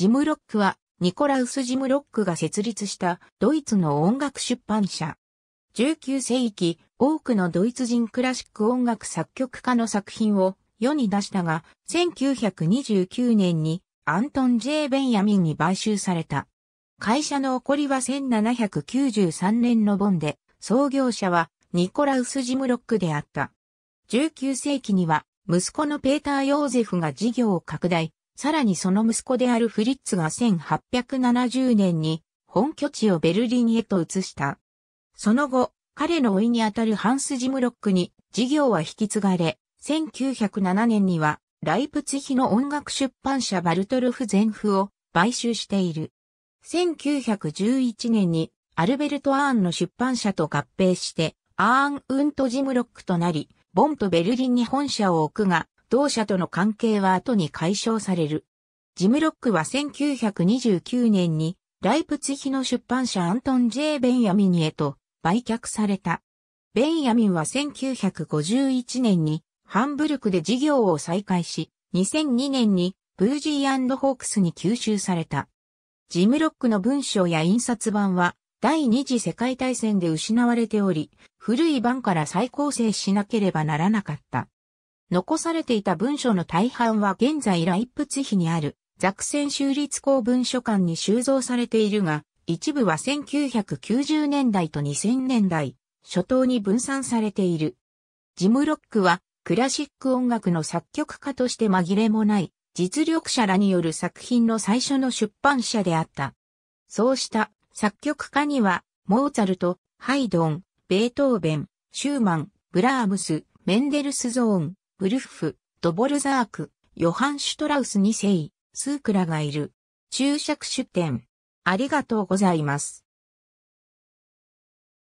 ジムロックはニコラウス・ジムロックが設立したドイツの音楽出版社。19世紀、多くのドイツ人クラシック音楽作曲家の作品を世に出したが、1929年にアントン・ジェー・ベンヤミンに買収された。会社の起こりは1793年のボンで、創業者はニコラウス・ジムロックであった。19世紀には息子のペーター・ヨーゼフが事業を拡大、さらにその息子であるフリッツが1870年に本拠地をベルリンへと移した。その後、彼のいにあたるハンス・ジムロックに事業は引き継がれ、1907年にはライプツヒの音楽出版社バルトルフ・ゼンフを買収している。1911年にアルベルト・アーンの出版社と合併して、アーン・ウント・ジムロックとなり、ボンとベルリンに本社を置くが、同社との関係は後に解消される。ジムロックは1929年に、ライプツヒの出版社アントン・ジェー・ベンヤミニへと売却された。ベンヤミンは1951年にハンブルクで事業を再開し、2002年にブージーホークスに吸収された。ジムロックの文章や印刷版は第二次世界大戦で失われており、古い版から再構成しなければならなかった。残されていた文書の大半は現在ライプツヒにあるザクセン州立公文書館に収蔵されているが、一部は1990年代と2000年代、初頭に分散されている。ジム・ロックは、クラシック音楽の作曲家として紛れもない、実力者らによる作品の最初の出版社であった。そうした作曲家には、モーツァルト、ハイドン、ベートーベン、シューマン、ブラームス、メンデルスゾーン、ウルフ、ドボルザーク、ヨハン・シュトラウス2世、スークラがいる。注釈出典。ありがとうございます。